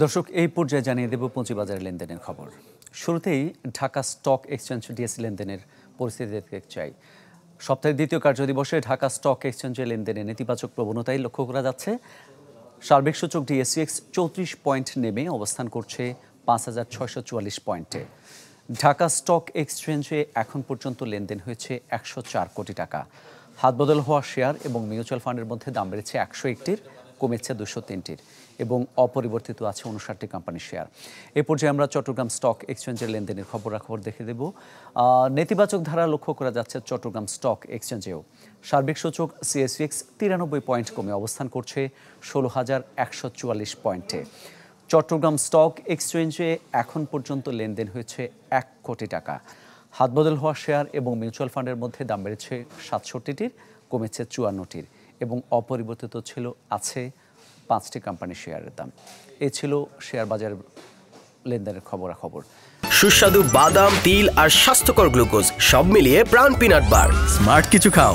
দর্শক এই পর্যায়ে জানিয়ে দেব পুঁজিবাজারের লেনদেনের খবর শুরুতেই ঢাকা স্টক এক্সচেঞ্জ ডিএসসি লেনদেনের পরিস্থিতিতে চাই সপ্তাহের দ্বিতীয় কার্যদিবসে ঢাকা স্টক এক্সচেঞ্জে লেনদেনে নেতিবাচক প্রবণতাই লক্ষ্য করা যাচ্ছে সার্বিক সূচক ডিএসসিএক্স চৌত্রিশ পয়েন্ট নেমে অবস্থান করছে পাঁচ হাজার ছয়শো চুয়াল্লিশ পয়েন্টে ঢাকা স্টক এক্সচেঞ্জে এখন পর্যন্ত লেনদেন হয়েছে একশো চার কোটি টাকা হাতবদল হওয়া শেয়ার এবং মিউচুয়াল ফান্ডের মধ্যে দাম বেড়েছে একশো একটির কমেছে দুশো তিনটির এবং অপরিবর্তিত আছে উনষাটটি কোম্পানির শেয়ার এ পর্যায়ে আমরা চট্টগ্রাম স্টক এক্সচেঞ্জের লেনদেনের খবরাখবর দেখে দেব নেতিবাচক ধারা লক্ষ্য করা যাচ্ছে চট্টগ্রাম স্টক এক্সচেঞ্জেও সার্বিক সূচক সিএসএক্স তিরানব্বই পয়েন্ট কমে অবস্থান করছে ষোলো হাজার একশো চুয়াল্লিশ পয়েন্টে চট্টগ্রাম স্টক এক্সচেঞ্জে এখন পর্যন্ত লেনদেন হয়েছে এক কোটি টাকা হাতবদল হওয়া শেয়ার এবং মিউচুয়াল ফান্ডের মধ্যে দাম বেড়েছে সাতষট্টিটির কমেছে চুয়ান্নটির এবং অপরিবর্তিত ছিল আছে পাঁচটি কোম্পানির শেয়ারের দাম এ ছিল শেয়ার বাজারের লেনদেনের খবরাখবর সুস্বাদু বাদাম তিল আর স্বাস্থ্যকর গ্লুকোজ সব মিলিয়ে প্রাণ পিনাট বার স্মার্ট কিছু খাও